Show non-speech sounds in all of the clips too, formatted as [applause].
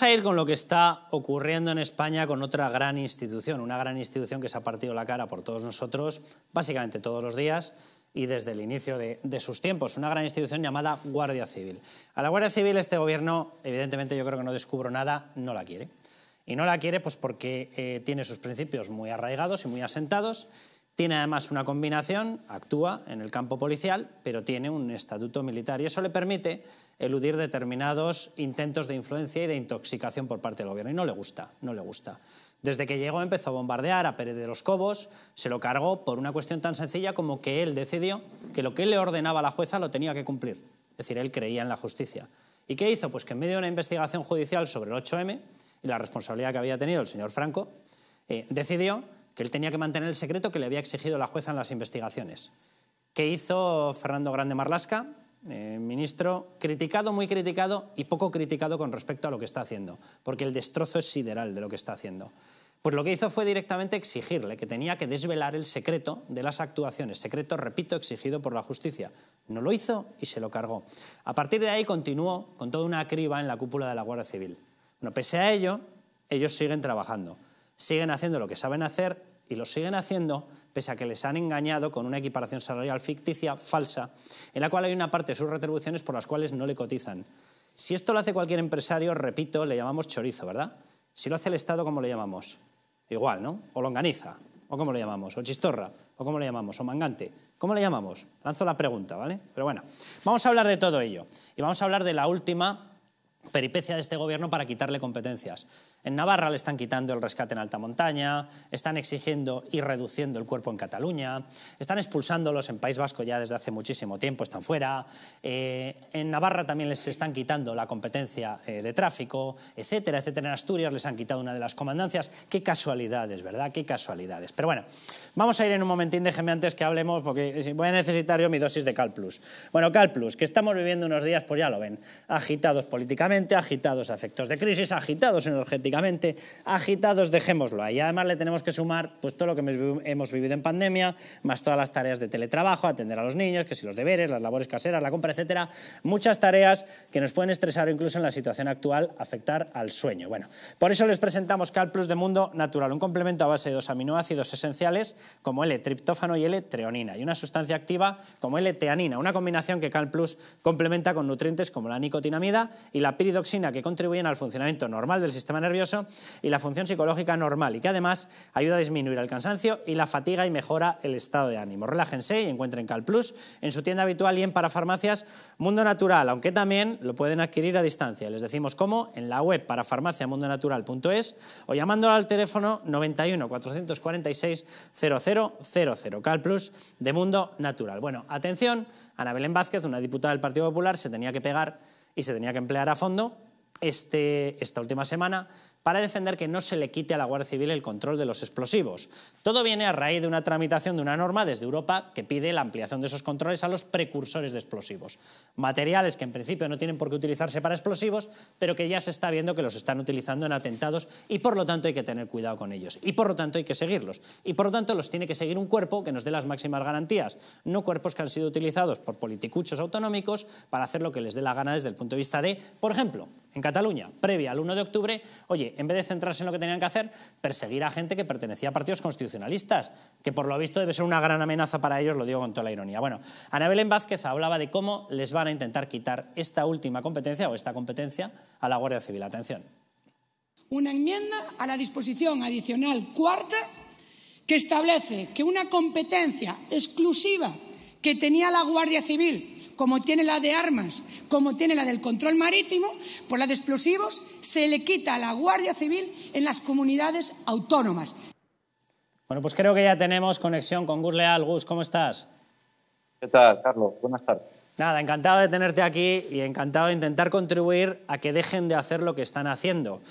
Vamos a ir con lo que está ocurriendo en España con otra gran institución, una gran institución que se ha partido la cara por todos nosotros, básicamente todos los días y desde el inicio de, sus tiempos, una gran institución llamada Guardia Civil. A la Guardia Civil este gobierno, evidentemente yo creo que no descubro nada, no la quiere. Y no la quiere pues porque eh, tiene sus principios muy arraigados y muy asentados tiene además una combinación, actúa en el campo policial, pero tiene un estatuto militar y eso le permite eludir determinados intentos de influencia y de intoxicación por parte del gobierno. Y no le gusta, no le gusta. Desde que llegó empezó a bombardear a Pérez de los Cobos, se lo cargó por una cuestión tan sencilla como que él decidió que lo que le ordenaba la jueza lo tenía que cumplir. Es decir, él creía en la justicia. ¿Y qué hizo? Pues que en medio de una investigación judicial sobre el 8M y la responsabilidad que había tenido el señor Franco, eh, decidió que él tenía que mantener el secreto que le había exigido la jueza en las investigaciones. ¿Qué hizo Fernando Grande Marlasca? Eh, ministro criticado, muy criticado y poco criticado con respecto a lo que está haciendo, porque el destrozo es sideral de lo que está haciendo. Pues lo que hizo fue directamente exigirle que tenía que desvelar el secreto de las actuaciones, secreto, repito, exigido por la justicia. No lo hizo y se lo cargó. A partir de ahí continuó con toda una criba en la cúpula de la Guardia Civil. Bueno, pese a ello, ellos siguen trabajando, siguen haciendo lo que saben hacer y lo siguen haciendo pese a que les han engañado con una equiparación salarial ficticia falsa, en la cual hay una parte de sus retribuciones por las cuales no le cotizan. Si esto lo hace cualquier empresario, repito, le llamamos chorizo, ¿verdad? Si lo hace el Estado, ¿cómo le llamamos? Igual, ¿no? O longaniza, o cómo le llamamos, o chistorra, o cómo le llamamos, o mangante. ¿Cómo le llamamos? Lanzo la pregunta, ¿vale? Pero bueno, vamos a hablar de todo ello. Y vamos a hablar de la última peripecia de este gobierno para quitarle competencias. En Navarra les están quitando el rescate en alta montaña, están exigiendo y reduciendo el cuerpo en Cataluña, están expulsándolos en País Vasco ya desde hace muchísimo tiempo, están fuera. Eh, en Navarra también les están quitando la competencia eh, de tráfico, etcétera, etcétera. En Asturias les han quitado una de las comandancias. Qué casualidades, ¿verdad? Qué casualidades. Pero bueno, vamos a ir en un momentín, déjeme antes que hablemos, porque voy a necesitar yo mi dosis de Calplus. Bueno, Calplus, que estamos viviendo unos días, pues ya lo ven, agitados políticamente, agitados a efectos de crisis, agitados en el objetivo, Agitados, dejémoslo ahí. Además, le tenemos que sumar pues, todo lo que hemos vivido en pandemia, más todas las tareas de teletrabajo, atender a los niños, que si los deberes, las labores caseras, la compra, etcétera. Muchas tareas que nos pueden estresar o incluso en la situación actual afectar al sueño. Bueno, por eso les presentamos CalPlus de Mundo Natural, un complemento a base de dos aminoácidos esenciales como L-triptófano y L-treonina y una sustancia activa como L-teanina, una combinación que CalPlus complementa con nutrientes como la nicotinamida y la piridoxina que contribuyen al funcionamiento normal del sistema nervioso y la función psicológica normal y que además ayuda a disminuir el cansancio y la fatiga y mejora el estado de ánimo. Relájense y encuentren Calplus en su tienda habitual y en parafarmacias Mundo Natural, aunque también lo pueden adquirir a distancia. Les decimos cómo en la web parafarmaciamundonatural.es o llamando al teléfono 91 446 0000 Calplus de Mundo Natural. Bueno, atención, Ana Belén Vázquez, una diputada del Partido Popular, se tenía que pegar y se tenía que emplear a fondo este, esta última semana para defender que no se le quite a la Guardia Civil el control de los explosivos. Todo viene a raíz de una tramitación de una norma desde Europa que pide la ampliación de esos controles a los precursores de explosivos. Materiales que en principio no tienen por qué utilizarse para explosivos, pero que ya se está viendo que los están utilizando en atentados y por lo tanto hay que tener cuidado con ellos. Y por lo tanto hay que seguirlos. Y por lo tanto los tiene que seguir un cuerpo que nos dé las máximas garantías, no cuerpos que han sido utilizados por politicuchos autonómicos para hacer lo que les dé la gana desde el punto de vista de, por ejemplo, en Cataluña, previa al 1 de octubre, oye, en vez de centrarse en lo que tenían que hacer, perseguir a gente que pertenecía a partidos constitucionalistas, que por lo visto debe ser una gran amenaza para ellos, lo digo con toda la ironía. Bueno, Ana Belén Vázquez hablaba de cómo les van a intentar quitar esta última competencia o esta competencia a la Guardia Civil. Atención. Una enmienda a la disposición adicional cuarta que establece que una competencia exclusiva que tenía la Guardia Civil como tiene la de armas, como tiene la del control marítimo, por la de explosivos, se le quita a la Guardia Civil en las comunidades autónomas. Bueno, pues creo que ya tenemos conexión con Gus Leal. Gus, ¿cómo estás? ¿Qué tal, Carlos? Buenas tardes. Nada, encantado de tenerte aquí y encantado de intentar contribuir a que dejen de hacer lo que están haciendo.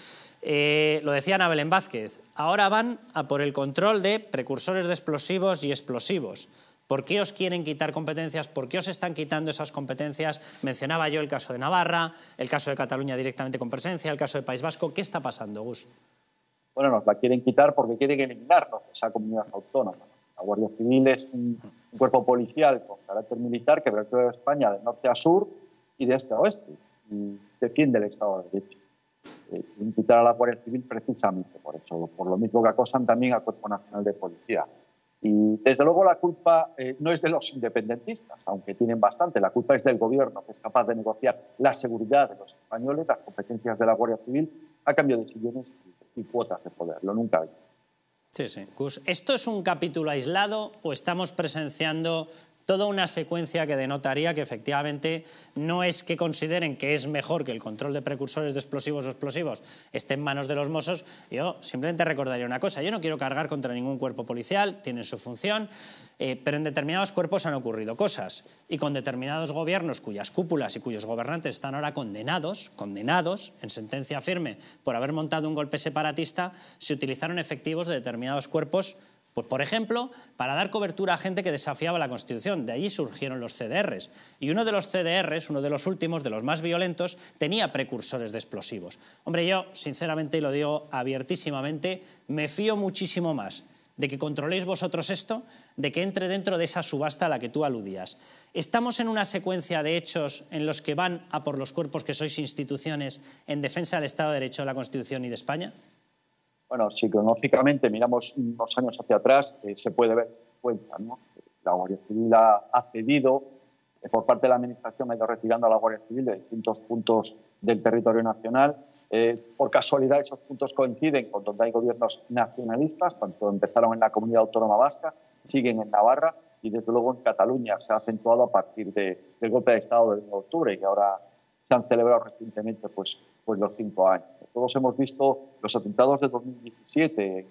Eh, lo decía Ana Belén Vázquez, ahora van a por el control de precursores de explosivos y explosivos. ¿Por qué os quieren quitar competencias? ¿Por qué os están quitando esas competencias? Mencionaba yo el caso de Navarra, el caso de Cataluña directamente con presencia, el caso de País Vasco. ¿Qué está pasando, Gus? Bueno, nos la quieren quitar porque quieren eliminarnos, esa comunidad autónoma. La Guardia Civil es un, cuerpo policial con carácter militar que de España de norte a sur y de este a oeste y defiende el Estado de Derecho. quieren eh, quitar a la Guardia Civil precisamente por eso, por lo mismo que acosan también al Cuerpo Nacional de Policía. Y desde luego la culpa eh, no es de los independentistas, aunque tienen bastante, la culpa es del gobierno que es capaz de negociar la seguridad de los españoles, las competencias de la Guardia Civil, a cambio de sillones y cuotas de poder, lo nunca hay. Sí, sí. ¿Esto es un capítulo aislado o estamos presenciando toda una secuencia que denotaría que efectivamente no es que consideren que es mejor que el control de precursores de explosivos o explosivos esté en manos de los mosos. Yo simplemente recordaría una cosa, yo no quiero cargar contra ningún cuerpo policial, tienen su función, eh, pero en determinados cuerpos han ocurrido cosas y con determinados gobiernos cuyas cúpulas y cuyos gobernantes están ahora condenados, condenados en sentencia firme por haber montado un golpe separatista, se utilizaron efectivos de determinados cuerpos pues, por ejemplo, para dar cobertura a gente que desafiaba la Constitución. De allí surgieron los CDRs. Y uno de los CDRs, uno de los últimos, de los más violentos, tenía precursores de explosivos. Hombre, yo, sinceramente, y lo digo abiertísimamente, me fío muchísimo más de que controléis vosotros esto, de que entre dentro de esa subasta a la que tú aludías. Estamos en una secuencia de hechos en los que van a por los cuerpos que sois instituciones en defensa del Estado de Derecho, de la Constitución y de España. Bueno, psicológicamente miramos unos años hacia atrás, eh, se puede ver cuenta, ¿no? La Guardia Civil ha, cedido, eh, por parte de la Administración ha ido retirando a la Guardia Civil de distintos puntos del territorio nacional. Eh, por casualidad, esos puntos coinciden con donde hay gobiernos nacionalistas, tanto empezaron en la comunidad autónoma vasca, siguen en Navarra y, desde luego, en Cataluña se ha acentuado a partir del golpe de Estado del 1 de octubre y ahora se han celebrado recientemente pues, pues los cinco años. Todos hemos visto los atentados de 2017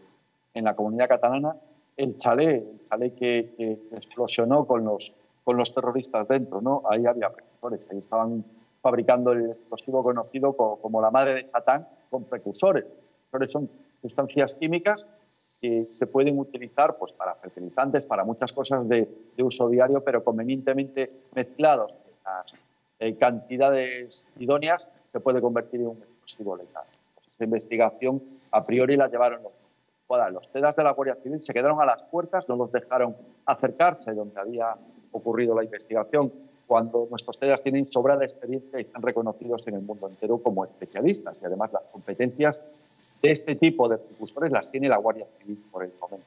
en la comunidad catalana, el chalé, el chalé que, explosionó con los, con los terroristas dentro. ¿no? Ahí había precursores, ahí estaban fabricando el explosivo conocido como, la madre de Chatán con precursores. Precursores son sustancias químicas que se pueden utilizar pues, para fertilizantes, para muchas cosas de, uso diario, pero convenientemente mezclados en las eh, cantidades idóneas, se puede convertir en un explosivo letal de investigación a priori la llevaron los bueno, Los de la Guardia Civil se quedaron a las puertas, no los dejaron acercarse donde había ocurrido la investigación, cuando nuestros cedas tienen sobrada experiencia y están reconocidos en el mundo entero como especialistas. Y además las competencias de este tipo de precursores las tiene la Guardia Civil por el momento.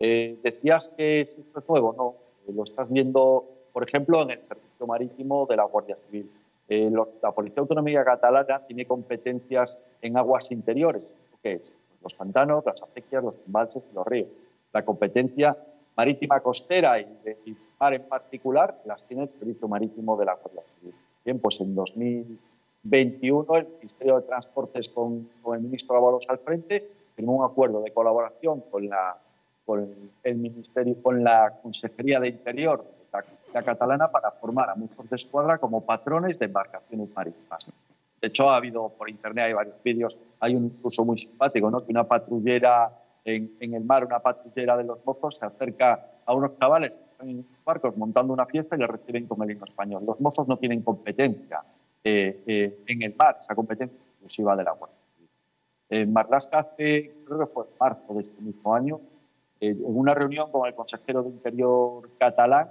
Eh, decías que esto es nuevo, no, eh, lo estás viendo, por ejemplo, en el Servicio Marítimo de la Guardia Civil. Eh, la Policía Autonómica Catalana tiene competencias en aguas interiores, que es los pantanos, las acequias, los embalses y los ríos. La competencia marítima costera y, mar en particular las tiene el Servicio Marítimo de la Guardia Civil. Bien, pues en 2021 el Ministerio de Transportes con, el ministro Ábalos al frente firmó un acuerdo de colaboración con la, con el Ministerio, con la Consejería de Interior la catalana para formar a muchos de escuadra como patrones de embarcaciones marítimas. De hecho, ha habido por internet, hay varios vídeos, hay un curso muy simpático, ¿no? que una patrullera en, el mar, una patrullera de los mozos se acerca a unos chavales que están en barcos montando una fiesta y le reciben con el hijo español. Los mozos no tienen competencia eh, eh, en el mar, esa competencia exclusiva de la Guardia Marlasca eh, Marlaska hace, creo que fue en marzo de este mismo año, en una reunión con el consejero de Interior catalán,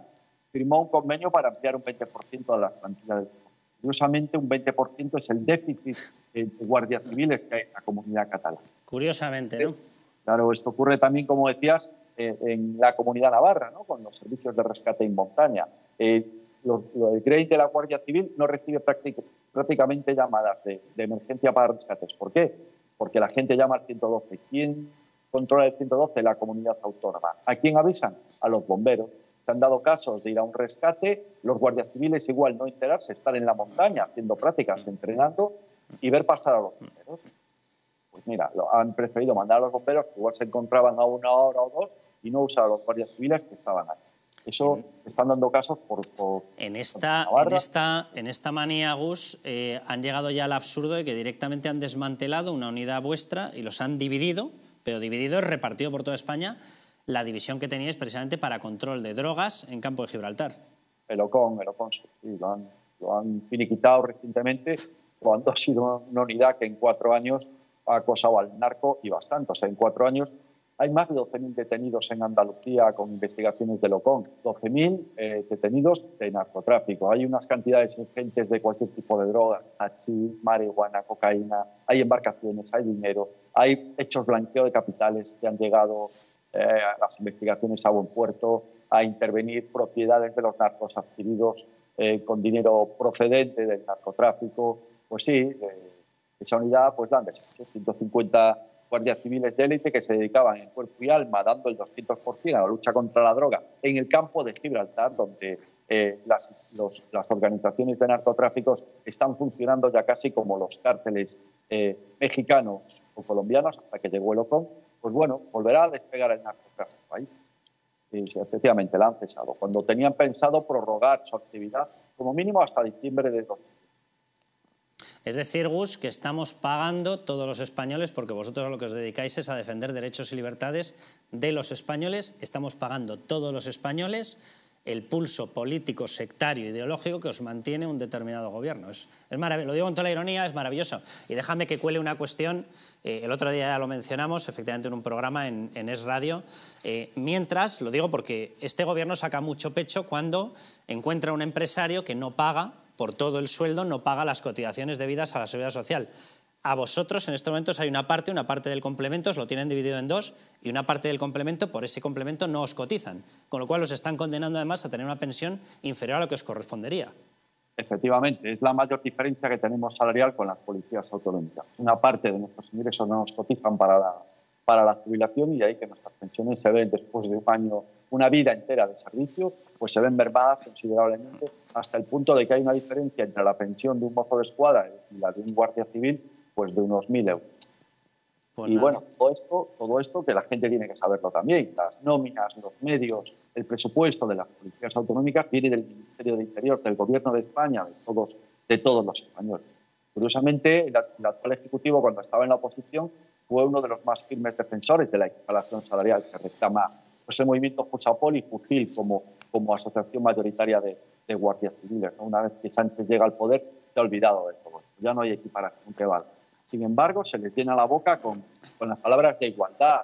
firmó un convenio para ampliar un 20% de las plantillas. Curiosamente, un 20% es el déficit de guardias civiles que hay en la comunidad catalana. Curiosamente, ¿no? Claro, esto ocurre también, como decías, eh, en la comunidad navarra, ¿no? con los servicios de rescate en montaña. Eh, el crédito de la Guardia Civil no recibe prácticamente llamadas de, de, emergencia para rescates. ¿Por qué? Porque la gente llama al 112. ¿Quién controla el 112? La comunidad autónoma. ¿A quién avisan? A los bomberos, se han dado casos de ir a un rescate, los guardias civiles igual no enterarse, estar en la montaña haciendo prácticas, mm. entrenando y ver pasar a los bomberos. Pues mira, lo han preferido mandar a los bomberos que igual se encontraban a una hora o dos y no usar a los guardias civiles que estaban ahí. Eso están dando casos por... en, esta, en, esta, en esta manía, Gus, eh, han llegado ya al absurdo de que directamente han desmantelado una unidad vuestra y los han dividido, pero dividido es repartido por toda España la división que teníais precisamente para control de drogas en campo de Gibraltar. El Ocon, el lo han, lo han finiquitado recientemente cuando ha sido una unidad que en cuatro años ha acosado al narco y bastante. O sea, en cuatro años hay más de 12.000 detenidos en Andalucía con investigaciones de Ocon. 12.000 eh, detenidos de narcotráfico. Hay unas cantidades ingentes de cualquier tipo de droga, hachís, marihuana, cocaína, hay embarcaciones, hay dinero, hay hechos blanqueo de capitales que han llegado eh, las investigaciones a buen puerto, a intervenir propiedades de los narcos adquiridos eh, con dinero procedente del narcotráfico. Pues sí, eh, esa unidad pues la han 150 guardias civiles de élite que se dedicaban en cuerpo y alma, dando el 200% a la lucha contra la droga en el campo de Gibraltar, donde las, organizaciones de narcotráficos están funcionando ya casi como los cárteles mexicanos o colombianos, hasta que llegó el OCON, pues bueno, volverá a despegar el narcotráfico ahí. Y efectivamente la han cesado, cuando tenían pensado prorrogar su actividad como mínimo hasta diciembre de 2020. Es decir, Gus, que estamos pagando todos los españoles, porque vosotros a lo que os dedicáis es a defender derechos y libertades de los españoles, estamos pagando todos los españoles el pulso político, sectario, ideológico que os mantiene un determinado gobierno. Es, lo digo con toda la ironía, es maravilloso. Y déjame que cuele una cuestión, eh, el otro día ya lo mencionamos, efectivamente en un programa en, Es Radio, eh, mientras, lo digo porque este gobierno saca mucho pecho cuando encuentra un empresario que no paga por todo el sueldo, no paga las cotizaciones debidas a la seguridad social a vosotros en estos momentos hay una parte, una parte del complemento, os lo tienen dividido en dos, y una parte del complemento, por ese complemento no os cotizan, con lo cual os están condenando además a tener una pensión inferior a lo que os correspondería. Efectivamente, es la mayor diferencia que tenemos salarial con las policías autonómicas. Una parte de nuestros ingresos no nos cotizan para la, para la jubilación y de ahí que nuestras pensiones se ven después de un año, una vida entera de servicio, pues se ven verbadas considerablemente hasta el punto de que hay una diferencia entre la pensión de un mozo de escuadra y la de un guardia civil pues de unos 1.000 euros. Pues y bueno, todo esto, todo esto que la gente tiene que saberlo también, las nóminas, los medios, el presupuesto de las policías autonómicas viene del Ministerio de Interior, del Gobierno de España, de todos, de todos los españoles. Curiosamente, el, actual Ejecutivo, cuando estaba en la oposición, fue uno de los más firmes defensores de la equiparación salarial que reclama ese pues, movimiento Fusapol y Fusil como, como asociación mayoritaria de, guardias civiles. Una vez que Sánchez llega al poder, se ha olvidado de todo esto. Ya no hay equiparación que valga. Sin embargo, se les a la boca con, con las palabras de igualdad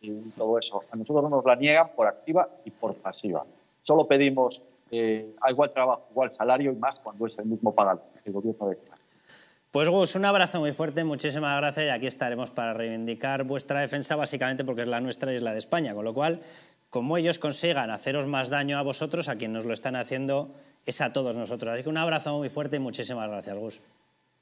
y todo eso. A nosotros nos la niegan por activa y por pasiva. Solo pedimos eh, igual trabajo, igual salario y más cuando es el mismo paga el gobierno de España. Pues Gus, un abrazo muy fuerte, muchísimas gracias y aquí estaremos para reivindicar vuestra defensa básicamente porque es la nuestra y es la de España, con lo cual, como ellos consigan haceros más daño a vosotros, a quien nos lo están haciendo, es a todos nosotros. Así que un abrazo muy fuerte y muchísimas gracias, Gus.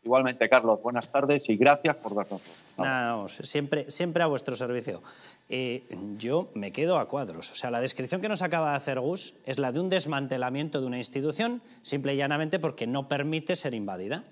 Igualmente, Carlos, buenas tardes y gracias por darnos. Nada, no, siempre, siempre a vuestro servicio. Eh, yo me quedo a cuadros. O sea, la descripción que nos acaba de hacer Gus es la de un desmantelamiento de una institución, simple y llanamente porque no permite ser invadida.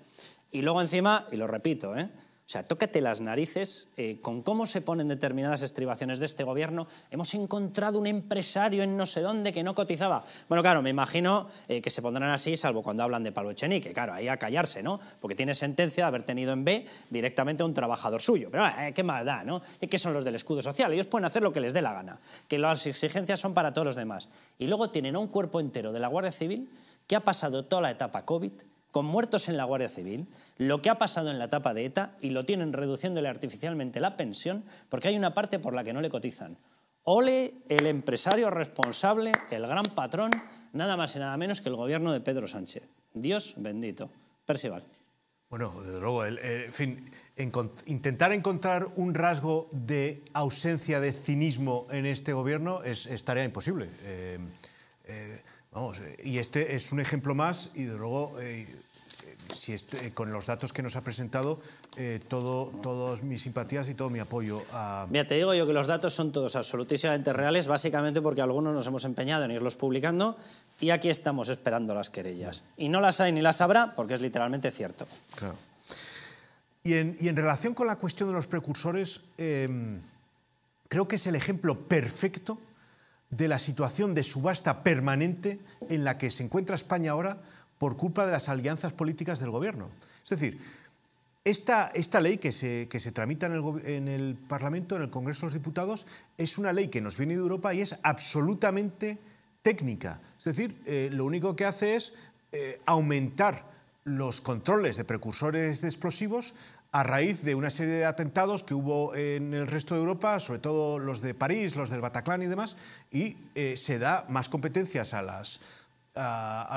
Y luego encima, y lo repito, ¿eh? O sea, tócate las narices eh, con cómo se ponen determinadas estribaciones de este gobierno. Hemos encontrado un empresario en no sé dónde que no cotizaba. Bueno, claro, me imagino eh, que se pondrán así, salvo cuando hablan de Pablo que Claro, ahí a callarse, ¿no? Porque tiene sentencia de haber tenido en B directamente a un trabajador suyo. Pero eh, qué maldad, ¿no? ¿Qué son los del escudo social? Ellos pueden hacer lo que les dé la gana, que las exigencias son para todos los demás. Y luego tienen a un cuerpo entero de la Guardia Civil que ha pasado toda la etapa COVID con muertos en la Guardia Civil, lo que ha pasado en la etapa de ETA y lo tienen reduciéndole artificialmente la pensión porque hay una parte por la que no le cotizan. Ole, el empresario responsable, el gran patrón, nada más y nada menos que el gobierno de Pedro Sánchez. Dios bendito. Percival. Bueno, desde luego, eh, fin, intentar encontrar un rasgo de ausencia de cinismo en este gobierno es, tarea imposible. Eh, eh, Vamos, eh, y este es un ejemplo más y de luego... Eh, eh, si este, con los datos que nos ha presentado, todo, todas mis simpatías y todo mi apoyo a... Mira, te digo yo que los datos son todos absolutísimamente reales, básicamente porque algunos nos hemos empeñado en irlos publicando y aquí estamos esperando las querellas. Y no las hay ni las habrá porque es literalmente cierto. Claro. Y en, relación con la cuestión de los precursores, em, creo que es el ejemplo perfecto de la situación de subasta permanente en la que se encuentra España ahora por culpa de las alianzas políticas del Gobierno. Es decir, esta, esta ley que se, tramita en el, Parlamento, en el Congreso de los Diputados, es una ley que nos viene de Europa y es absolutamente técnica. Es decir, eh, lo único que hace es eh, aumentar los controles de precursores de explosivos a raíz de una serie de atentados que hubo en el resto de Europa, sobre todo los de París, los del Bataclan y demás, y eh, se da más competencias a,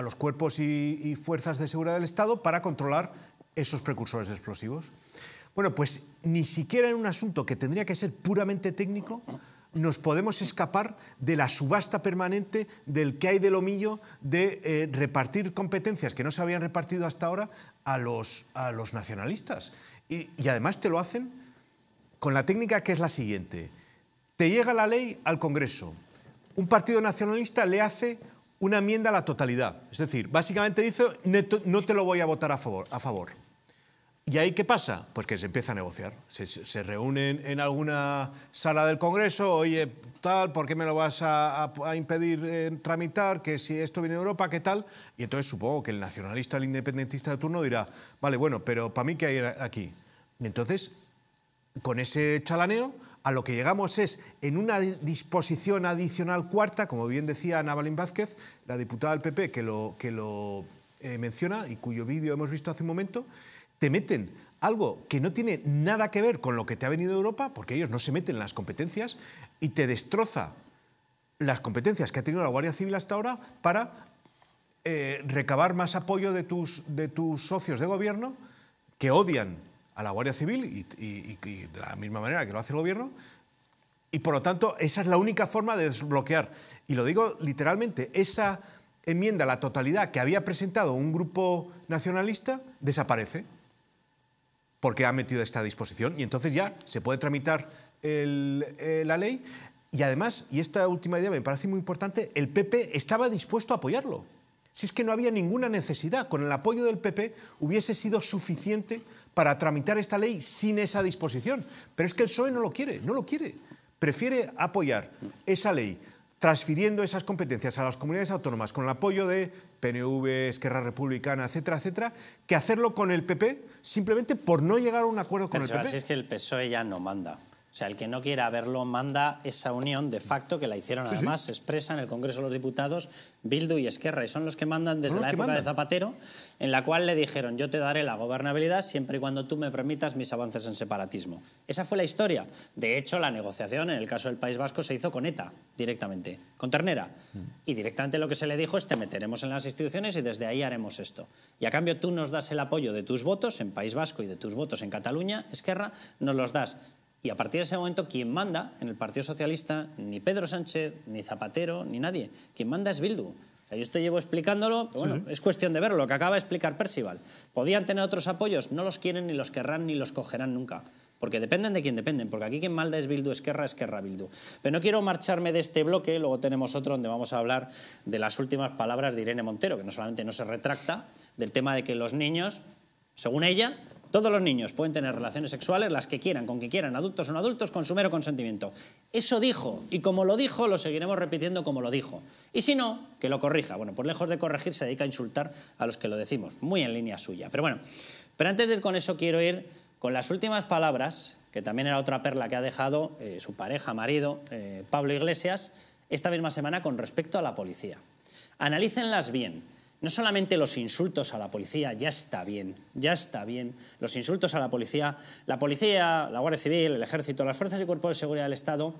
los cuerpos y, fuerzas de seguridad del Estado para controlar esos precursores explosivos. Bueno, pues ni siquiera en un asunto que tendría que ser puramente técnico nos podemos escapar de la subasta permanente del que hay del omillo de eh, repartir competencias que no se habían repartido hasta ahora a los nacionalistas. Y, además te lo hacen con la técnica que es la siguiente. Te llega la ley al Congreso. Un partido nacionalista le hace una enmienda a la totalidad. Es decir, básicamente dice, no te lo voy a votar a favor. A favor. ¿Y ahí qué pasa? Pues que se empieza a negociar. Se, reúnen en alguna sala del Congreso, oye, tal, ¿por qué me lo vas a, impedir eh, tramitar? Que si esto viene de Europa, ¿qué tal? Y entonces supongo que el nacionalista, el independentista de turno dirá, vale, bueno, pero ¿para mí qué hay aquí? entonces, con ese chalaneo, a lo que llegamos es, en una disposición adicional cuarta, como bien decía Ana Vázquez, la diputada del PP que lo, que lo eh, menciona y cuyo vídeo hemos visto hace un momento, te meten algo que no tiene nada que ver con lo que te ha venido de Europa, porque ellos no se meten en las competencias, y te destroza las competencias que ha tenido la Guardia Civil hasta ahora para eh, recabar más apoyo de tus, de tus socios de gobierno que odian a la Guardia Civil y, de la misma manera que lo hace el gobierno. Y por lo tanto, esa es la única forma de desbloquear. Y lo digo literalmente, esa enmienda la totalidad que había presentado un grupo nacionalista desaparece porque ha metido esta disposición y entonces ya se puede tramitar eh, la ley. Y además, y esta última idea me parece muy importante, el PP estaba dispuesto a apoyarlo. Si es que no había ninguna necesidad, con el apoyo del PP hubiese sido suficiente para tramitar esta ley sin esa disposición. Pero es que el PSOE no lo quiere, no lo quiere. Prefiere apoyar esa ley transfiriendo esas competencias a las comunidades autónomas con el apoyo de PNV, Esquerra Republicana, etcétera, etcétera, que hacerlo con el PP simplemente por no llegar a un acuerdo con el PP. Así es que el PSOE ya no manda. O sea, el que no quiera verlo manda esa unión de facto que la hicieron además, expresa en el Congreso de los Diputados Bildu y Esquerra, y son los que mandan desde la época de Zapatero, en la cual le dijeron yo te daré la gobernabilidad siempre y cuando tú me permitas mis avances en separatismo. Esa fue la historia. De hecho, la negociación en el caso del País Vasco se hizo con ETA directamente, con Ternera. Mm. Y directamente lo que se le dijo es te meteremos en las instituciones y desde ahí haremos esto. Y a cambio tú nos das el apoyo de tus votos en País Vasco y de tus votos en Cataluña, Esquerra, nos los das y a partir de ese momento, quien manda en el Partido Socialista, ni Pedro Sánchez, ni Zapatero, ni nadie, quien manda es Bildu. Yo esto llevo explicándolo, bueno, es cuestión de verlo, lo que acaba de explicar Percival. ¿Podían tener otros apoyos? No los quieren, ni los querrán, ni los cogerán nunca. Porque dependen de quién dependen, porque aquí quien malda es Bildu, Esquerra, Esquerra, Bildu. Pero no quiero marcharme de este bloque, luego tenemos otro donde vamos a hablar de las últimas palabras de Irene Montero, que no solamente no se retracta del tema de que los niños, según ella, todos los niños pueden tener relaciones sexuales, las que quieran, con que quieran, adultos o no adultos, con su mero consentimiento. Eso dijo, y como lo dijo, lo seguiremos repitiendo como lo dijo. Y si no, que lo corrija. Bueno, por pues lejos de corregir, se dedica a insultar a los que lo decimos, muy en línea suya. Pero bueno, pero antes de ir con eso, quiero ir con las últimas palabras, que también era otra perla que ha dejado eh, su pareja, marido, eh, Pablo Iglesias, esta misma semana con respecto a la policía. Analícenlas bien, no solamente los insultos a la policía, ya está bien, ya está bien. Los insultos a la policía, la policía, la Guardia Civil, el Ejército, las Fuerzas y Cuerpos de Seguridad del Estado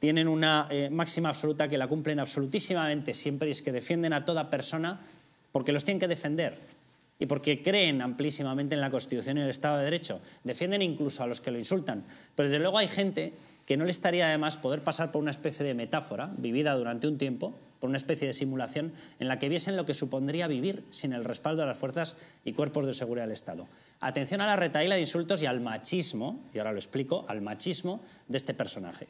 tienen una eh, máxima absoluta que la cumplen absolutísimamente siempre y es que defienden a toda persona porque los tienen que defender y porque creen amplísimamente en la Constitución y el Estado de Derecho. Defienden incluso a los que lo insultan. Pero desde luego hay gente que no le estaría además poder pasar por una especie de metáfora vivida durante un tiempo, por una especie de simulación en la que viesen lo que supondría vivir sin el respaldo de las fuerzas y cuerpos de seguridad del Estado. Atención a la retaíla de insultos y al machismo, y ahora lo explico, al machismo de este personaje.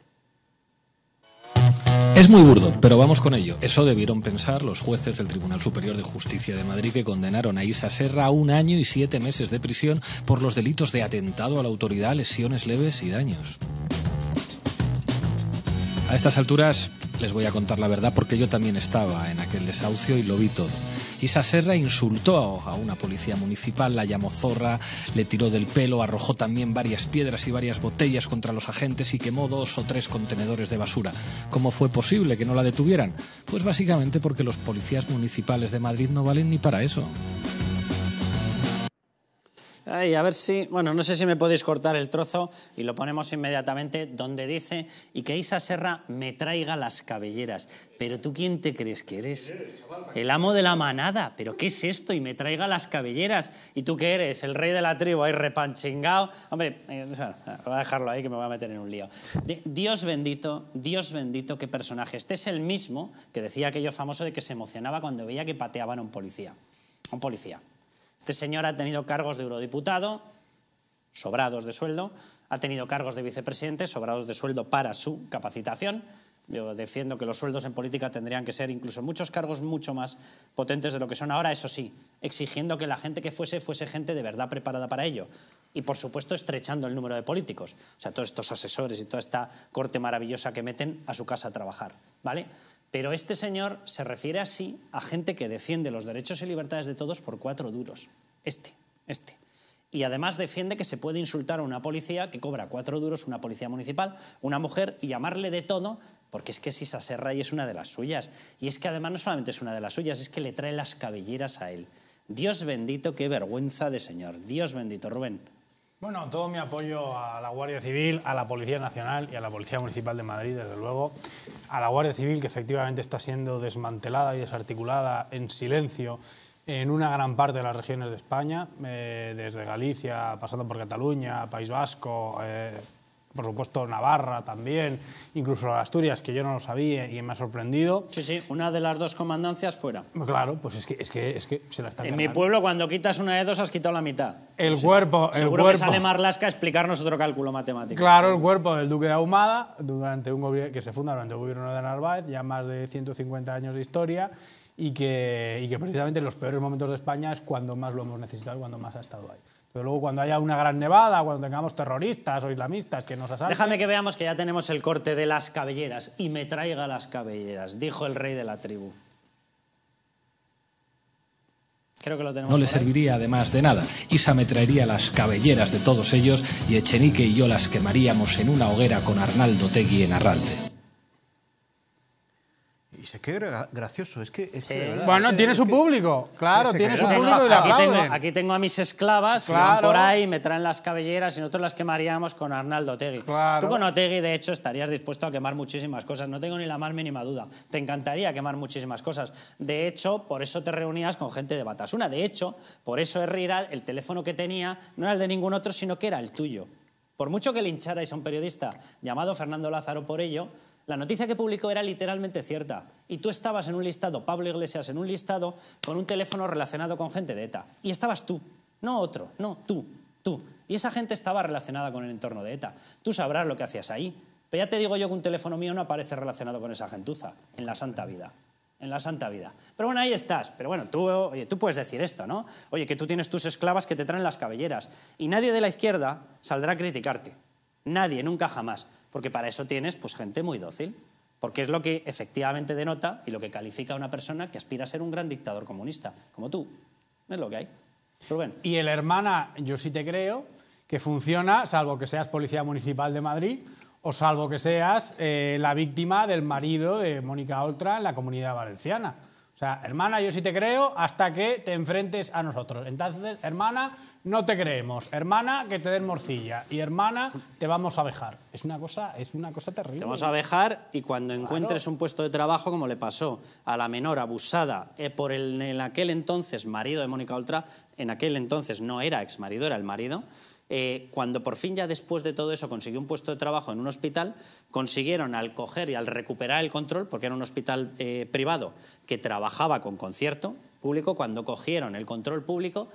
Es muy burdo, pero vamos con ello. Eso debieron pensar los jueces del Tribunal Superior de Justicia de Madrid que condenaron a Isa Serra a un año y siete meses de prisión por los delitos de atentado a la autoridad, lesiones leves y daños. A estas alturas les voy a contar la verdad porque yo también estaba en aquel desahucio y lo vi todo. Isa Serra insultó a una policía municipal, la llamó zorra, le tiró del pelo, arrojó también varias piedras y varias botellas contra los agentes y quemó dos o tres contenedores de basura. ¿Cómo fue posible que no la detuvieran? Pues básicamente porque los policías municipales de Madrid no valen ni para eso a ver si, bueno, no sé si me podéis cortar el trozo y lo ponemos inmediatamente donde dice y que Isa Serra me traiga las cabelleras. Pero tú quién te crees que eres? El amo de la manada. ¿Pero qué es esto? Y me traiga las cabelleras. ¿Y tú qué eres? El rey de la tribu ahí repanchingao. Hombre, eh, voy a dejarlo ahí que me voy a meter en un lío. Dios bendito, Dios bendito, qué personaje. Este es el mismo que decía aquello famoso de que se emocionaba cuando veía que pateaban a un policía. un policía. Este señor ha tenido cargos de eurodiputado, sobrados de sueldo, ha tenido cargos de vicepresidente, sobrados de sueldo para su capacitación, yo defiendo que los sueldos en política tendrían que ser incluso muchos cargos mucho más potentes de lo que son ahora, eso sí, exigiendo que la gente que fuese fuese gente de verdad preparada para ello. Y por supuesto estrechando el número de políticos, o sea, todos estos asesores y toda esta corte maravillosa que meten a su casa a trabajar, ¿vale? Pero este señor se refiere así a gente que defiende los derechos y libertades de todos por cuatro duros. Este, este y además defiende que se puede insultar a una policía que cobra cuatro duros, una policía municipal, una mujer, y llamarle de todo porque es que Sisa y es una de las suyas. Y es que además no solamente es una de las suyas, es que le trae las cabelleras a él. Dios bendito, qué vergüenza de señor. Dios bendito, Rubén. Bueno, todo mi apoyo a la Guardia Civil, a la Policía Nacional y a la Policía Municipal de Madrid, desde luego. A la Guardia Civil, que efectivamente está siendo desmantelada y desarticulada en silencio en una gran parte de las regiones de España, eh, desde Galicia, pasando por Cataluña, País Vasco, eh, por supuesto Navarra también, incluso Asturias, que yo no lo sabía y me ha sorprendido. Sí, sí, una de las dos comandancias fuera. Pues claro, pues es que, es que, es que se la están En mi pueblo, cuando quitas una de dos, has quitado la mitad. El cuerpo, el Seguro cuerpo. que sale Marlaska a explicarnos otro cálculo matemático. Claro, el cuerpo del duque de Ahumada, durante un gobierno, que se funda durante el gobierno de Narváez, ya más de 150 años de historia, y que, que precisamente en los peores momentos de España es cuando más lo hemos necesitado, cuando más ha estado ahí. Pero luego cuando haya una gran nevada, cuando tengamos terroristas o islamistas que nos asalten... Déjame que veamos que ya tenemos el corte de las cabelleras. Y me traiga las cabelleras, dijo el rey de la tribu. Creo que lo tenemos no le serviría además de nada. Isa me traería las cabelleras de todos ellos y Echenique y yo las quemaríamos en una hoguera con Arnaldo Tegui en Arralde y se queda gracioso. Es que. bueno, tiene su público, claro, tiene su público y la aquí tengo, aquí tengo a mis esclavas que por ahí, me traen las cabelleras y nosotros las quemaríamos con Arnaldo Otegui. Claro. Tú con Otegui, de hecho, estarías dispuesto a quemar muchísimas cosas, no tengo ni la más mínima duda. Te encantaría quemar muchísimas cosas. De hecho, por eso te reunías con gente de Batasuna. De hecho, por eso Herrera, el teléfono que tenía, no era el de ningún otro, sino que era el tuyo. Por mucho que lincharais a un periodista llamado Fernando Lázaro por ello, la noticia que publicó era literalmente cierta. Y tú estabas en un listado, Pablo Iglesias en un listado, con un teléfono relacionado con gente de ETA. Y estabas tú, no otro, no tú, tú. Y esa gente estaba relacionada con el entorno de ETA. Tú sabrás lo que hacías ahí. Pero ya te digo yo que un teléfono mío no aparece relacionado con esa gentuza en la santa vida en la santa vida. Pero bueno, ahí estás. Pero bueno, tú, oye, tú puedes decir esto, ¿no? Oye, que tú tienes tus esclavas que te traen las cabelleras. Y nadie de la izquierda saldrá a criticarte. Nadie, nunca jamás. Porque para eso tienes pues, gente muy dócil. Porque es lo que efectivamente denota y lo que califica a una persona que aspira a ser un gran dictador comunista, como tú. Es lo que hay. Rubén. Y el hermana, yo sí te creo, que funciona, salvo que seas policía municipal de Madrid, o salvo que seas eh, la víctima del marido de Mónica Oltra en la comunidad valenciana. O sea, hermana, yo sí te creo hasta que te enfrentes a nosotros. Entonces, hermana, no te creemos. Hermana, que te den morcilla. Y hermana, te vamos a vejar. Es una cosa, es una cosa terrible. Te vamos a vejar y cuando encuentres un puesto de trabajo, como le pasó a la menor abusada eh, por el en aquel entonces marido de Mónica Oltra, en aquel entonces no era ex marido, era el marido, eh, cuando por fin ya después de todo eso consiguió un puesto de trabajo en un hospital, consiguieron al coger y al recuperar el control, porque era un hospital eh, privado que trabajaba con concierto público, cuando cogieron el control público,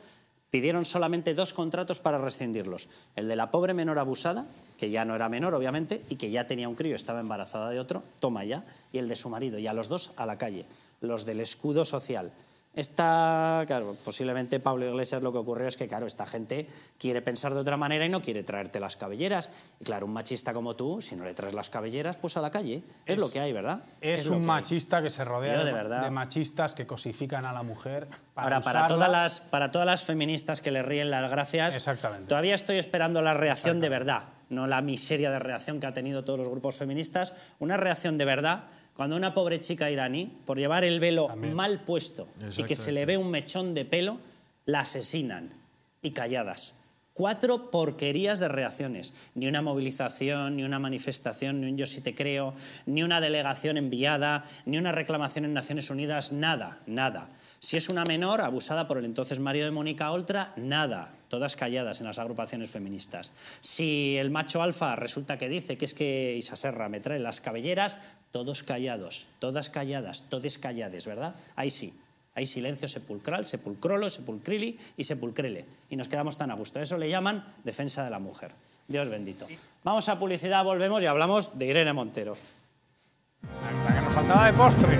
pidieron solamente dos contratos para rescindirlos. El de la pobre menor abusada, que ya no era menor, obviamente, y que ya tenía un crío, estaba embarazada de otro, toma ya, y el de su marido, y a los dos a la calle, los del escudo social. Está, claro, posiblemente Pablo Iglesias lo que ocurrió es que, claro, esta gente quiere pensar de otra manera y no quiere traerte las cabelleras. Y claro, un machista como tú, si no le traes las cabelleras, pues a la calle. Es, lo que hay, ¿verdad? Es, un machista que se rodea de, machistas que cosifican a la mujer. Para Ahora, para todas, las, para todas las feministas que le ríen las gracias, Exactamente. todavía estoy esperando la reacción de verdad, no la miseria de reacción que ha tenido todos los grupos feministas, una reacción de verdad cuando una pobre chica iraní, por llevar el velo mal puesto y que se le ve un mechón de pelo, la asesinan. Y calladas. Cuatro porquerías de reacciones. Ni una movilización, ni una manifestación, ni un yo sí te creo, ni una delegación enviada, ni una reclamación en Naciones Unidas, nada, nada. Si es una menor abusada por el entonces marido de Mónica Oltra, nada, todas calladas en las agrupaciones feministas. Si el macho alfa resulta que dice que es que Isaserra me trae las cabelleras, todos callados, todas calladas, todos callades, ¿verdad? Ahí sí, hay silencio sepulcral, sepulcrolo, sepulcrili y sepulcrele. Y nos quedamos tan a gusto. Eso le llaman defensa de la mujer. Dios bendito. Vamos a publicidad, volvemos y hablamos de Irene Montero. La que nos faltaba de postre.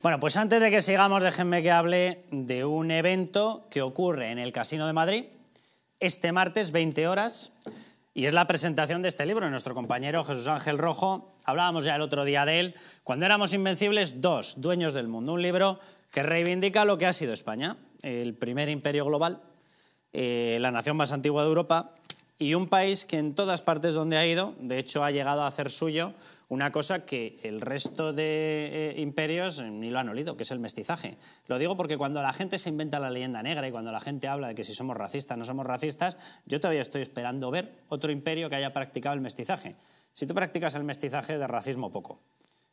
Bueno, pues antes de que sigamos, déjenme que hable de un evento que ocurre en el Casino de Madrid este martes, 20 horas, y es la presentación de este libro. de Nuestro compañero Jesús Ángel Rojo, hablábamos ya el otro día de él, cuando éramos invencibles, dos, dueños del mundo, un libro que reivindica lo que ha sido España, el primer imperio global, eh, la nación más antigua de Europa, y un país que en todas partes donde ha ido, de hecho ha llegado a hacer suyo una cosa que el resto de eh, imperios eh, ni lo han olido, que es el mestizaje. Lo digo porque cuando la gente se inventa la leyenda negra y cuando la gente habla de que si somos racistas no somos racistas, yo todavía estoy esperando ver otro imperio que haya practicado el mestizaje. Si tú practicas el mestizaje, de racismo poco.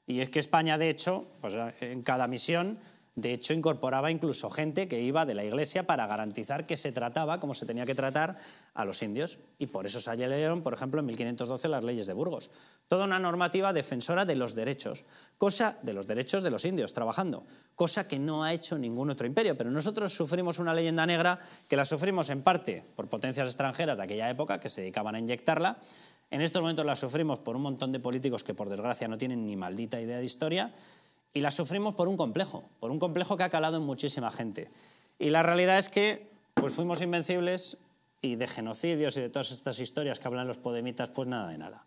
Y es que España, de hecho, pues eh, en cada misión de hecho, incorporaba incluso gente que iba de la iglesia para garantizar que se trataba como se tenía que tratar a los indios. Y por eso se leyeron, por ejemplo, en 1512 las leyes de Burgos. Toda una normativa defensora de los derechos, cosa de los derechos de los indios trabajando, cosa que no ha hecho ningún otro imperio. Pero nosotros sufrimos una leyenda negra que la sufrimos en parte por potencias extranjeras de aquella época que se dedicaban a inyectarla en estos momentos la sufrimos por un montón de políticos que por desgracia no tienen ni maldita idea de historia y la sufrimos por un complejo, por un complejo que ha calado en muchísima gente. Y la realidad es que pues fuimos invencibles y de genocidios y de todas estas historias que hablan los podemitas, pues nada de nada.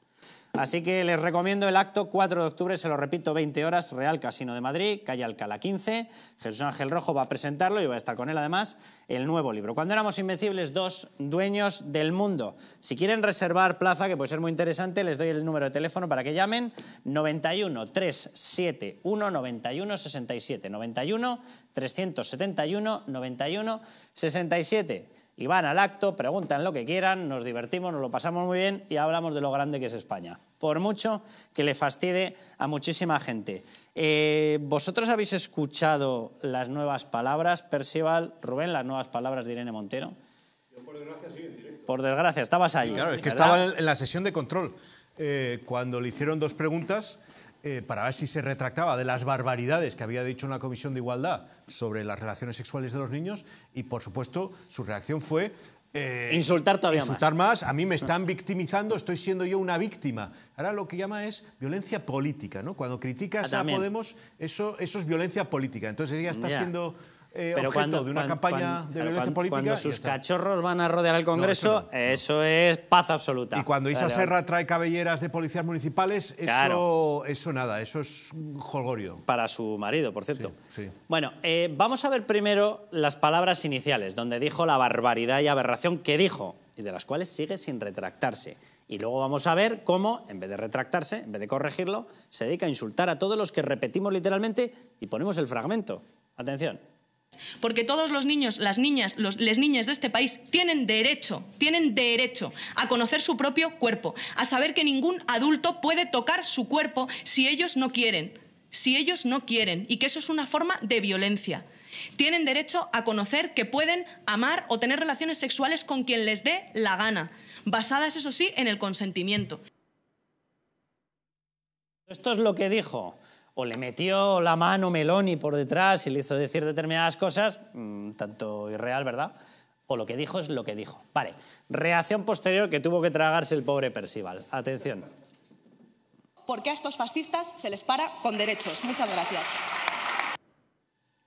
Así que les recomiendo el acto 4 de octubre, se lo repito, 20 horas, Real Casino de Madrid, calle Alcalá 15. Jesús Ángel Rojo va a presentarlo y va a estar con él además el nuevo libro. Cuando éramos invencibles, dos dueños del mundo. Si quieren reservar plaza, que puede ser muy interesante, les doy el número de teléfono para que llamen 91 371 91 67 91 371 91 67 y van al acto, preguntan lo que quieran, nos divertimos, nos lo pasamos muy bien y hablamos de lo grande que es España. Por mucho que le fastide a muchísima gente. Eh, ¿Vosotros habéis escuchado las nuevas palabras, Percival, Rubén, las nuevas palabras de Irene Montero? Yo, por desgracia, sí, en directo. Por desgracia, estabas ahí. Claro, es que estaba en la sesión de control. Eh, cuando le hicieron dos preguntas eh, para ver si se retractaba de las barbaridades que había dicho en la Comisión de Igualdad sobre las relaciones sexuales de los niños y, por supuesto, su reacción fue... Eh, insultar todavía insultar más. A mí me están victimizando, estoy siendo yo una víctima. Ahora lo que llama es violencia política, ¿no? Cuando criticas a Podemos, eso, es violencia política. Entonces ella está siendo eh, pero cuando, de una campaña de violencia política. sus cachorros van a rodear al Congreso, eso, es paz absoluta. Y cuando Isa Serra trae cabelleras de policías municipales, eso, eso nada, eso es jolgorio. Para su marido, por cierto. Bueno, eh, vamos a ver primero las palabras iniciales, donde dijo la barbaridad y aberración que dijo, y de las cuales sigue sin retractarse. Y luego vamos a ver cómo, en vez de retractarse, en vez de corregirlo, se dedica a insultar a todos los que repetimos literalmente y ponemos el fragmento. Atención. Porque todos los niños, las niñas, las niñas de este país tienen derecho, tienen derecho a conocer su propio cuerpo, a saber que ningún adulto puede tocar su cuerpo si ellos no quieren, si ellos no quieren, y que eso es una forma de violencia. Tienen derecho a conocer que pueden amar o tener relaciones sexuales con quien les dé la gana, basadas, eso sí, en el consentimiento. Esto es lo que dijo o le metió la mano Meloni por detrás y le hizo decir determinadas cosas, mm, tanto irreal, ¿verdad? O lo que dijo es lo que dijo. Vale, reacción posterior que tuvo que tragarse el pobre Percival. Atención. Porque a estos fascistas se les para con derechos. Muchas gracias.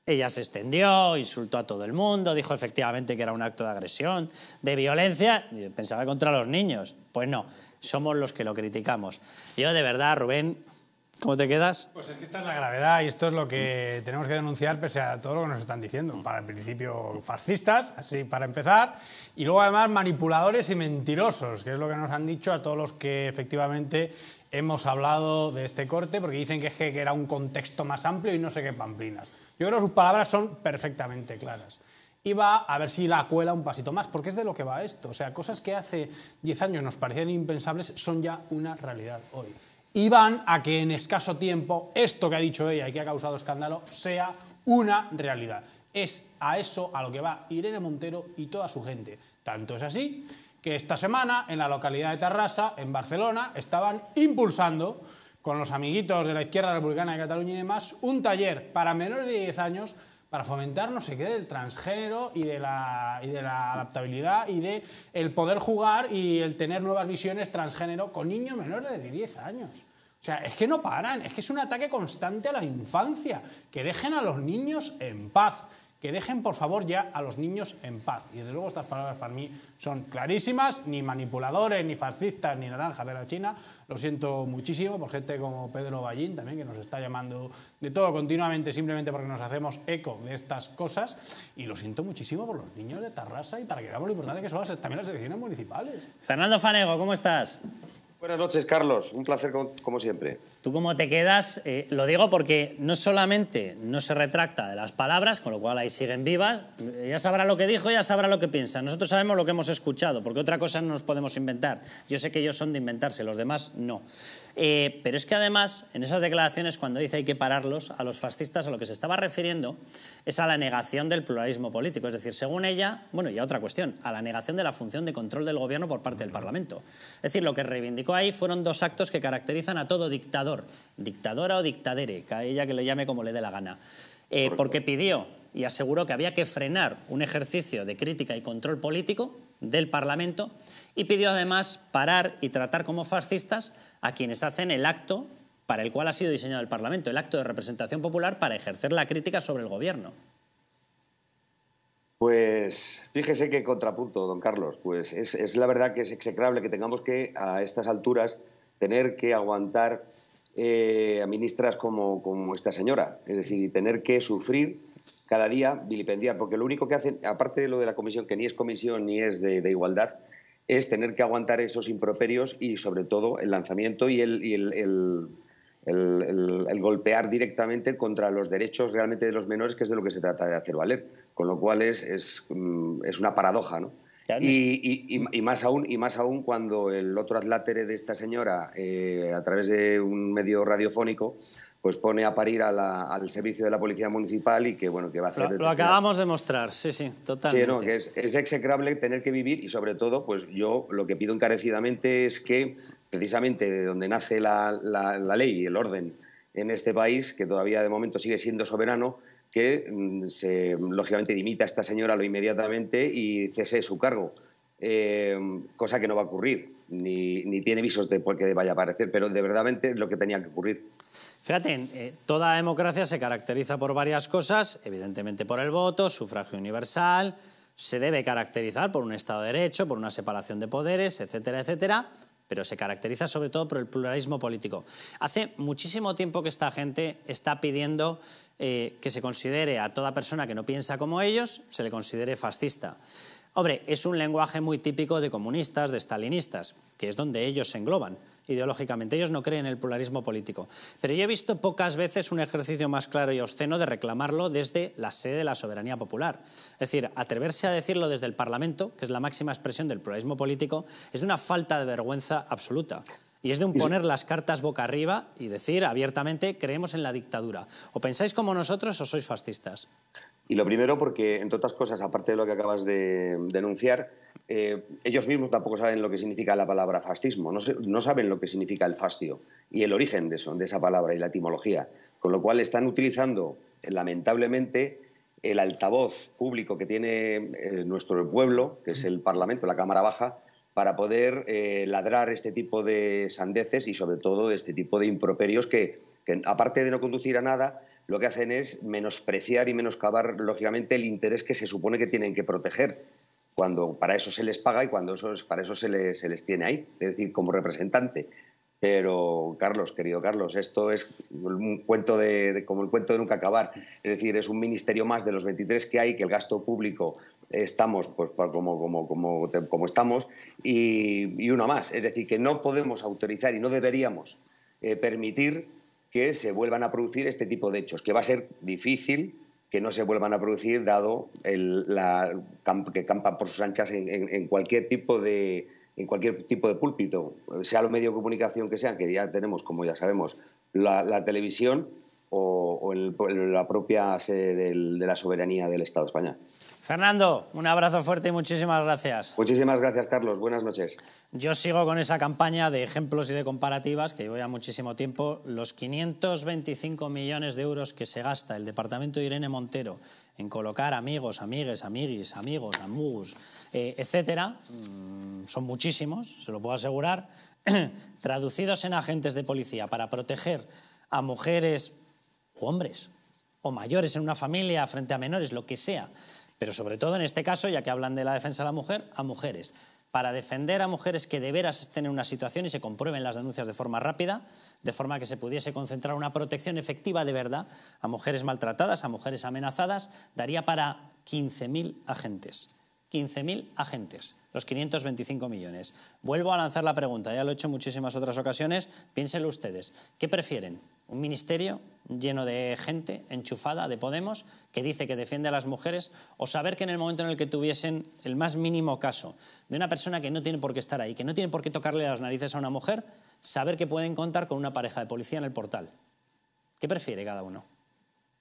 Ella se extendió, insultó a todo el mundo, dijo efectivamente que era un acto de agresión, de violencia, pensaba contra los niños. Pues no, somos los que lo criticamos. Yo de verdad, Rubén, ¿Cómo te quedas? Pues es que esta es la gravedad y esto es lo que tenemos que denunciar pese a todo lo que nos están diciendo. Para el principio fascistas, así para empezar, y luego además manipuladores y mentirosos, que es lo que nos han dicho a todos los que efectivamente hemos hablado de este corte, porque dicen que, es que era un contexto más amplio y no sé qué pamplinas. Yo creo que sus palabras son perfectamente claras y va a ver si la cuela un pasito más, porque es de lo que va esto. O sea, cosas que hace 10 años nos parecían impensables son ya una realidad hoy y van a que en escaso tiempo esto que ha dicho ella y que ha causado escándalo sea una realidad. Es a eso a lo que va Irene Montero y toda su gente. Tanto es así que esta semana en la localidad de Tarrasa, en Barcelona, estaban impulsando con los amiguitos de la izquierda republicana de Cataluña y demás un taller para menores de 10 años para fomentar no sé qué del transgénero y de la, y de la adaptabilidad y de el poder jugar y el tener nuevas visiones transgénero con niños menores de 10 años. O sea, es que no paran, es que es un ataque constante a la infancia, que dejen a los niños en paz que dejen por favor ya a los niños en paz. Y desde luego estas palabras para mí son clarísimas, ni manipuladores, ni fascistas, ni naranjas de la China. Lo siento muchísimo por gente como Pedro Ballín también, que nos está llamando de todo continuamente simplemente porque nos hacemos eco de estas cosas. Y lo siento muchísimo por los niños de Tarrasa y que por lo importante que son también las elecciones municipales. Fernando Fanego, ¿cómo estás? Buenas noches, Carlos. Un placer como, siempre. ¿Tú cómo te quedas? Eh, lo digo porque no solamente no se retracta de las palabras, con lo cual ahí siguen vivas, eh, ya sabrá lo que dijo, ya sabrá lo que piensa. Nosotros sabemos lo que hemos escuchado, porque otra cosa no nos podemos inventar. Yo sé que ellos son de inventarse, los demás no. Eh, pero es que además, en esas declaraciones, cuando dice hay que pararlos, a los fascistas a lo que se estaba refiriendo es a la negación del pluralismo político. Es decir, según ella, bueno, y a otra cuestión, a la negación de la función de control del gobierno por parte del Parlamento. Es decir, lo que reivindicó ahí fueron dos actos que caracterizan a todo dictador, dictadora o dictadere, a ella que le llame como le dé la gana. Eh, porque pidió y aseguró que había que frenar un ejercicio de crítica y control político del Parlamento y pidió además parar y tratar como fascistas a quienes hacen el acto para el cual ha sido diseñado el Parlamento, el acto de representación popular para ejercer la crítica sobre el gobierno. Pues fíjese qué contrapunto, don Carlos. Pues es, la verdad que es execrable que tengamos que, a estas alturas, tener que aguantar eh, a ministras como, como esta señora. Es decir, tener que sufrir cada día vilipendiar, porque lo único que hacen, aparte de lo de la comisión, que ni es comisión ni es de igualdad, es tener que aguantar esos improperios y sobre todo el lanzamiento y el, el, golpear directamente contra los derechos realmente de los menores, que es de lo que se trata de hacer valer. Con lo cual es, mm, una paradoja, ¿no? Y, más aún, y más aún cuando el otro atlátere de esta señora, eh, a través de un medio radiofónico, pues pone a parir al servicio de la policía municipal y que bueno que va a hacer lo, acabamos de mostrar sí sí totalmente sí, no, que es, execrable tener que vivir y sobre todo pues yo lo que pido encarecidamente es que precisamente de donde nace la, la, ley y el orden en este país que todavía de momento sigue siendo soberano que mm, se lógicamente dimita esta señora lo inmediatamente y cese su cargo eh, cosa que no va a ocurrir ni, ni tiene visos de por qué vaya a aparecer pero de es lo que tenía que ocurrir Fíjate, eh, toda democracia se caracteriza por varias cosas, evidentemente por el voto, sufragio universal, se debe caracterizar por un Estado de Derecho, por una separación de poderes, etcétera, etcétera, pero se caracteriza sobre todo por el pluralismo político. Hace muchísimo tiempo que esta gente está pidiendo eh, que se considere a toda persona que no piensa como ellos, se le considere fascista. Hombre, es un lenguaje muy típico de comunistas, de stalinistas, que es donde ellos se engloban ideológicamente. Ellos no creen en el pluralismo político. Pero yo he visto pocas veces un ejercicio más claro y obsceno de reclamarlo desde la sede de la soberanía popular. Es decir, atreverse a decirlo desde el Parlamento, que es la máxima expresión del pluralismo político, es de una falta de vergüenza absoluta. Y es de un poner las cartas boca arriba y decir abiertamente creemos en la dictadura. ¿O pensáis como nosotros o sois fascistas? Y lo primero porque, entre otras cosas, aparte de lo que acabas de denunciar, eh, ellos mismos tampoco saben lo que significa la palabra fascismo, no, saben lo que significa el fascio y el origen de, son de esa palabra y la etimología, con lo cual están utilizando, lamentablemente, el altavoz público que tiene eh, nuestro pueblo, que es el Parlamento, la Cámara Baja, para poder eh, ladrar este tipo de sandeces y sobre todo este tipo de improperios que aparte de no conducir a nada, lo que hacen es menospreciar y menoscabar, lógicamente, el interés que se supone que tienen que proteger, cuando para eso se les paga y cuando eso, para eso se les, tiene ahí, es decir, como representante. Pero, Carlos, querido Carlos, esto es un cuento de, como el cuento de nunca acabar. Es decir, es un ministerio más de los 23 que hay, que el gasto público estamos pues, como, como, como, estamos, y, uno más. Es decir, que no podemos autorizar y no deberíamos eh, permitir que se vuelvan a producir este tipo de hechos, que va a ser difícil que no se vuelvan a producir dado que campan por sus anchas en, cualquier tipo de, en cualquier tipo de púlpito, sea lo medio de comunicación que sea, que ya tenemos, como ya sabemos, la, televisión o, la propia sede de la soberanía del Estado español. Fernando, un abrazo fuerte y muchísimas gracias. Muchísimas gracias, Carlos. Buenas noches. Yo sigo con esa campaña de ejemplos y de comparativas que llevo ya muchísimo tiempo. Los 525 millones de euros que se gasta el departamento de Irene Montero en colocar amigos, amigues, amiguis, amigos, amugus, eh, etcétera, mm, son muchísimos, se lo puedo asegurar, [clears throat] traducidos en agentes de policía para proteger a mujeres o hombres o mayores en una familia frente a menores, lo que sea pero sobre todo en este caso, ya que hablan de la defensa de la mujer, a mujeres. Para defender a mujeres que de veras estén en una situación y se comprueben las denuncias de forma rápida, de forma que se pudiese concentrar una protección efectiva de verdad a mujeres maltratadas, a mujeres amenazadas, daría para 15.000 agentes. 15.000 agentes, los 525 millones. Vuelvo a lanzar la pregunta, ya lo he hecho en muchísimas otras ocasiones, piénsenlo ustedes. ¿Qué prefieren? un ministerio lleno de gente enchufada de Podemos que dice que defiende a las mujeres, o saber que en el momento en el que tuviesen el más mínimo caso de una persona que no tiene por qué estar ahí, que no tiene por qué tocarle las narices a una mujer, saber que pueden contar con una pareja de policía en el portal. ¿Qué prefiere cada uno?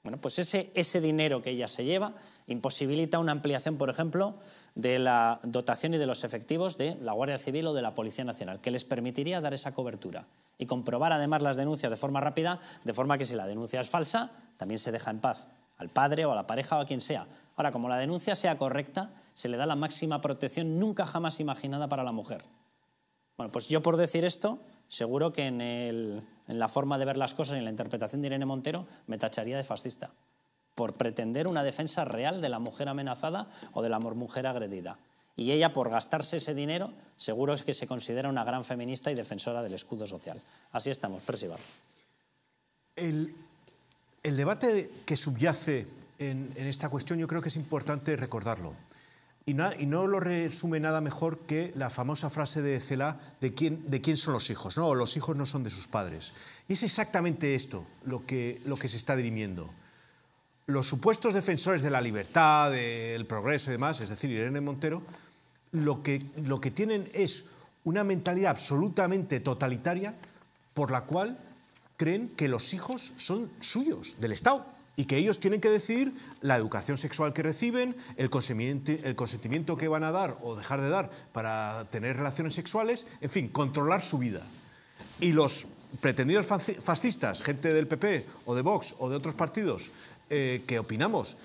Bueno, pues ese, ese dinero que ella se lleva imposibilita una ampliación, por ejemplo, de la dotación y de los efectivos de la Guardia Civil o de la Policía Nacional, que les permitiría dar esa cobertura y comprobar además las denuncias de forma rápida, de forma que si la denuncia es falsa, también se deja en paz al padre o a la pareja o a quien sea. Ahora, como la denuncia sea correcta, se le da la máxima protección nunca jamás imaginada para la mujer. Bueno, pues yo por decir esto, seguro que en, en la forma de ver las cosas y en la interpretación de Irene Montero me tacharía de fascista por pretender una defensa real de la mujer amenazada o de la mujer agredida. Y ella, por gastarse ese dinero, seguro es que se considera una gran feminista y defensora del escudo social. Así estamos, Percival. El, el debate que subyace en, esta cuestión yo creo que es importante recordarlo. Y, no lo resume nada mejor que la famosa frase de Cela de quién, de quién son los hijos, ¿no? los hijos no son de sus padres. Y es exactamente esto lo que, lo que se está dirimiendo los supuestos defensores de la libertad, del progreso y demás, es decir, Irene Montero, lo que, lo que tienen es una mentalidad absolutamente totalitaria por la cual creen que los hijos son suyos, del Estado, y que ellos tienen que decidir la educación sexual que reciben, el consentimiento, el consentimiento que van a dar o dejar de dar para tener relaciones sexuales, en fin, controlar su vida. Y los pretendidos fascistas, gente del PP o de Vox o de otros partidos eh, que opinamos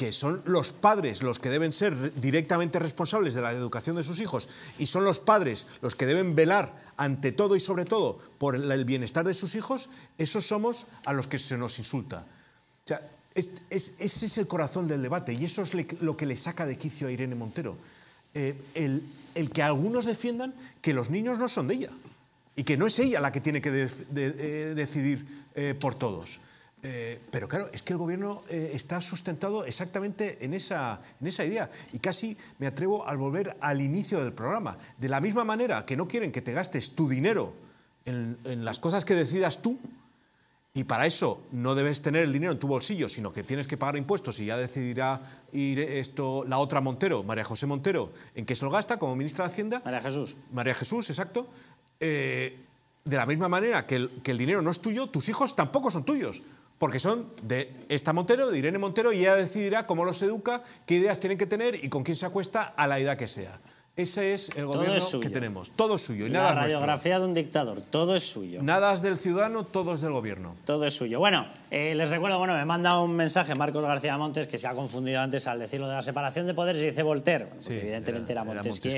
que son los padres los que deben ser directamente responsables de la educación de sus hijos y son los padres los que deben velar ante todo y sobre todo por el bienestar de sus hijos, esos somos a los que se nos insulta. O sea, ese es el corazón del debate y eso es lo que le saca de quicio a Irene Montero. Eh, el, que algunos defiendan que los niños no son de ella y que no es ella la que tiene que eh, decidir eh, por todos. Eh, pero claro, es que el gobierno eh, está sustentado exactamente en esa, en esa idea. Y casi me atrevo al volver al inicio del programa. De la misma manera que no quieren que te gastes tu dinero en, las cosas que decidas tú, y para eso no debes tener el dinero en tu bolsillo, sino que tienes que pagar impuestos y ya decidirá ir esto la otra Montero, María José Montero, en qué se lo gasta como ministra de Hacienda. María Jesús. María Jesús, exacto. Eh, de la misma manera que que el dinero no es tuyo, tus hijos tampoco son tuyos porque son de esta Montero, de Irene Montero, y ella decidirá cómo los educa, qué ideas tienen que tener y con quién se acuesta a la edad que sea. Ese es el gobierno que tenemos. Todo suyo. Y nada la radiografía de un dictador. Todo es suyo. Nada es del ciudadano, todo es del gobierno. Todo es suyo. Bueno, eh, les recuerdo, bueno, me manda un mensaje Marcos García Montes que se ha confundido antes al decirlo de la separación de poderes y dice Voltaire. Pues evidentemente eh, era, Montesquieu.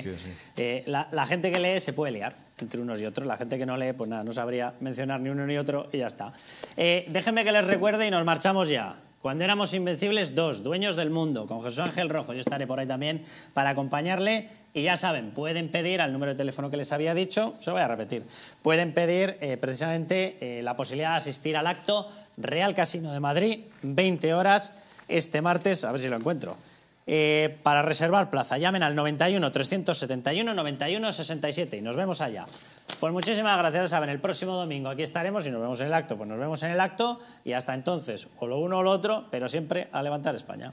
Eh, la, gente que lee se puede liar entre unos y otros. La gente que no lee, pues nada, no sabría mencionar ni uno ni otro y ya está. déjenme que les recuerde y nos marchamos ya. Cuando éramos invencibles, dos, dueños del mundo, con Jesús Ángel Rojo. Yo estaré por ahí también para acompañarle. Y ya saben, pueden pedir al número de teléfono que les había dicho, se lo voy a repetir, pueden pedir eh, precisamente eh, la posibilidad de asistir al acto Real Casino de Madrid, 20 horas, este martes, a ver si lo encuentro. Eh, para reservar plaza, llamen al 91 371 91 67 y nos vemos allá. Pues muchísimas gracias, saben, el próximo domingo aquí estaremos y nos vemos en el acto. Pues nos vemos en el acto y hasta entonces, o lo uno o lo otro, pero siempre a levantar España.